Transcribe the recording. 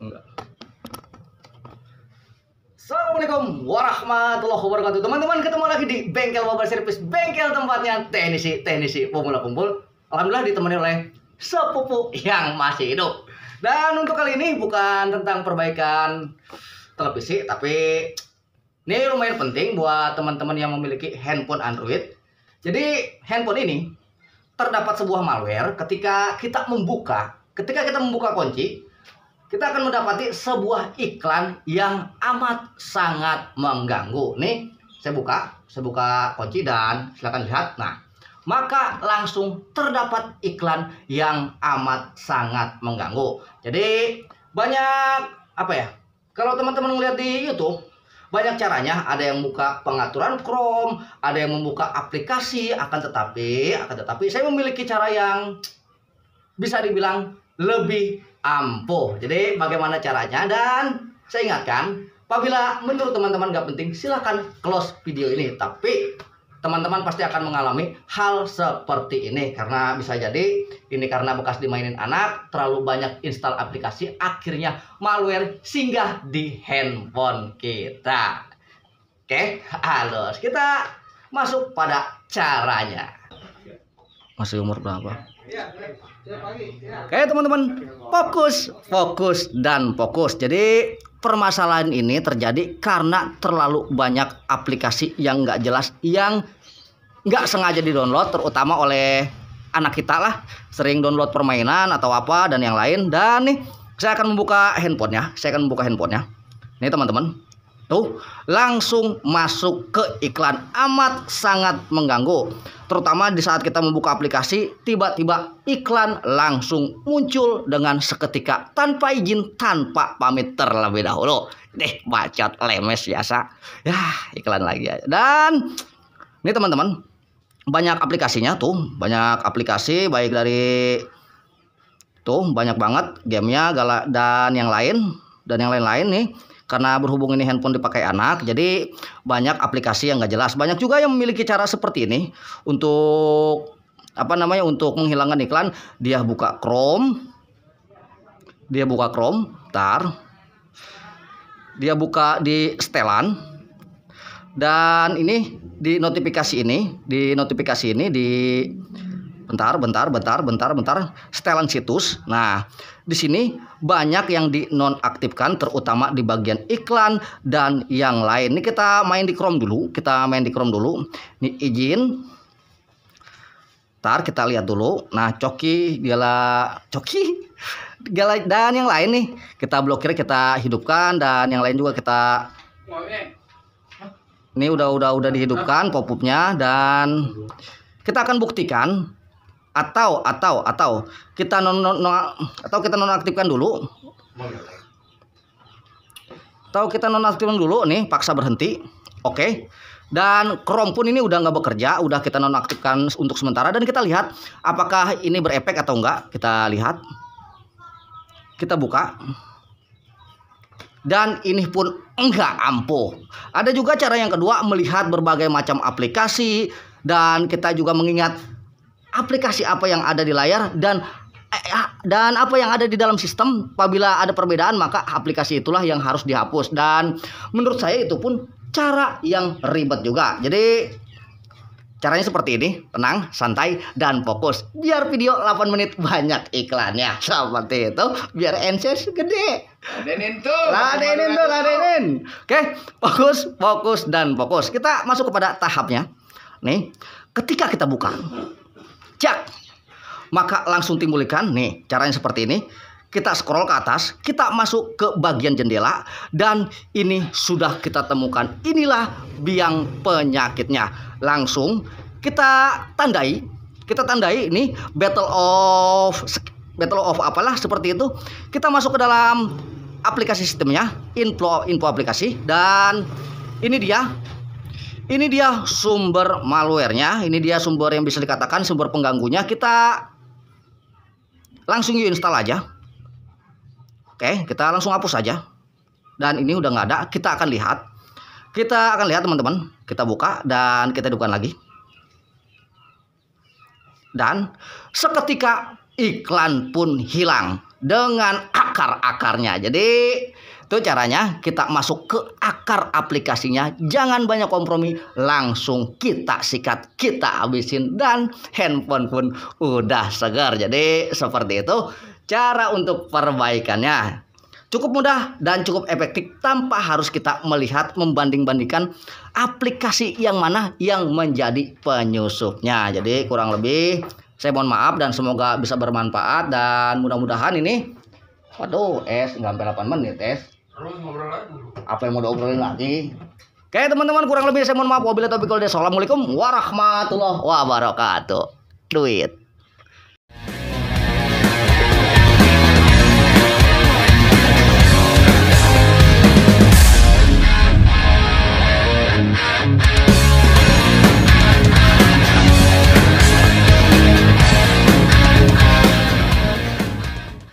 Enggak. Assalamualaikum warahmatullahi wabarakatuh Teman-teman ketemu lagi di Bengkel Mobile Service Bengkel tempatnya teknisi-teknisi pemula kumpul Alhamdulillah ditemani oleh sepupu yang masih hidup Dan untuk kali ini bukan tentang perbaikan televisi Tapi ini lumayan penting buat teman-teman yang memiliki handphone Android Jadi handphone ini terdapat sebuah malware ketika kita membuka Ketika kita membuka kunci kita akan mendapati sebuah iklan yang amat sangat mengganggu. Nih, saya buka, saya buka kunci dan silakan lihat. Nah, maka langsung terdapat iklan yang amat sangat mengganggu. Jadi, banyak apa ya? Kalau teman-teman melihat di YouTube, banyak caranya. Ada yang buka pengaturan Chrome, ada yang membuka aplikasi. Akan tetapi, akan tetapi saya memiliki cara yang bisa dibilang lebih ampuh. Jadi bagaimana caranya dan saya ingatkan, apabila menurut teman-teman nggak penting, silahkan close video ini. Tapi teman-teman pasti akan mengalami hal seperti ini karena bisa jadi ini karena bekas dimainin anak terlalu banyak install aplikasi akhirnya malware singgah di handphone kita oke halus kita masuk pada caranya masih umur berapa Iya, iya. Oke teman-teman, fokus, fokus dan fokus. Jadi permasalahan ini terjadi karena terlalu banyak aplikasi yang nggak jelas, yang nggak sengaja di download, terutama oleh anak kita lah, sering download permainan atau apa dan yang lain. Dan nih, saya akan membuka handphonenya, saya akan membuka handphonenya. Nih teman-teman, Tuh, langsung masuk ke iklan amat sangat mengganggu. Terutama di saat kita membuka aplikasi, tiba-tiba iklan langsung muncul dengan seketika tanpa izin, tanpa pamit terlebih dahulu. Deh, bacot lemes biasa. Ya, iklan lagi aja. Dan ini teman-teman, banyak aplikasinya tuh, banyak aplikasi baik dari tuh banyak banget gamenya gala dan yang lain dan yang lain-lain nih karena berhubung ini handphone dipakai anak, jadi banyak aplikasi yang nggak jelas. Banyak juga yang memiliki cara seperti ini untuk apa namanya untuk menghilangkan iklan. Dia buka Chrome, dia buka Chrome, tar, dia buka di setelan, dan ini di notifikasi ini, di notifikasi ini di bentar, bentar, bentar, bentar, bentar, setelan situs. Nah, di sini banyak yang dinonaktifkan terutama di bagian iklan dan yang lain. Ini kita main di Chrome dulu, kita main di Chrome dulu. Ini izin. Ntar kita lihat dulu. Nah, coki, gala, coki, gala, dan yang lain nih. Kita blokir, kita hidupkan, dan yang lain juga kita... Ini udah udah udah dihidupkan pop-upnya dan kita akan buktikan atau atau atau kita non, non, non atau kita nonaktifkan dulu atau kita nonaktifkan dulu nih paksa berhenti oke okay. dan Chrome pun ini udah nggak bekerja udah kita nonaktifkan untuk sementara dan kita lihat apakah ini berefek atau enggak kita lihat kita buka dan ini pun enggak ampuh. Ada juga cara yang kedua melihat berbagai macam aplikasi dan kita juga mengingat aplikasi apa yang ada di layar dan eh, ah, dan apa yang ada di dalam sistem apabila ada perbedaan maka aplikasi itulah yang harus dihapus dan menurut saya itu pun cara yang ribet juga jadi caranya seperti ini tenang santai dan fokus biar video 8 menit banyak iklannya seperti itu biar NCS gede ladenin tuh ladenin tuh ladenin oke fokus fokus dan fokus kita masuk kepada tahapnya nih ketika kita buka jak. Maka langsung timbul ikan. Nih, caranya seperti ini. Kita scroll ke atas, kita masuk ke bagian jendela dan ini sudah kita temukan. Inilah biang penyakitnya. Langsung kita tandai, kita tandai ini Battle of Battle of apalah seperti itu. Kita masuk ke dalam aplikasi sistemnya, info info aplikasi dan ini dia ini dia sumber malwarenya, ini dia sumber yang bisa dikatakan sumber pengganggunya. Kita langsung install aja. Oke, kita langsung hapus aja. Dan ini udah nggak ada, kita akan lihat. Kita akan lihat teman-teman, kita buka dan kita hidupkan lagi. Dan seketika iklan pun hilang dengan akar-akarnya. Jadi itu caranya kita masuk ke akar aplikasinya. Jangan banyak kompromi, langsung kita sikat, kita habisin dan handphone pun udah segar. Jadi seperti itu cara untuk perbaikannya. Cukup mudah dan cukup efektif tanpa harus kita melihat membanding-bandingkan aplikasi yang mana yang menjadi penyusupnya. Jadi kurang lebih saya mohon maaf dan semoga bisa bermanfaat dan mudah-mudahan ini waduh es nggak sampai 8 menit es apa yang mau diobrolin lagi? Oke teman-teman kurang lebih saya mohon maaf. Wabillahi taufiq wal Assalamualaikum warahmatullahi wabarakatuh. Duit.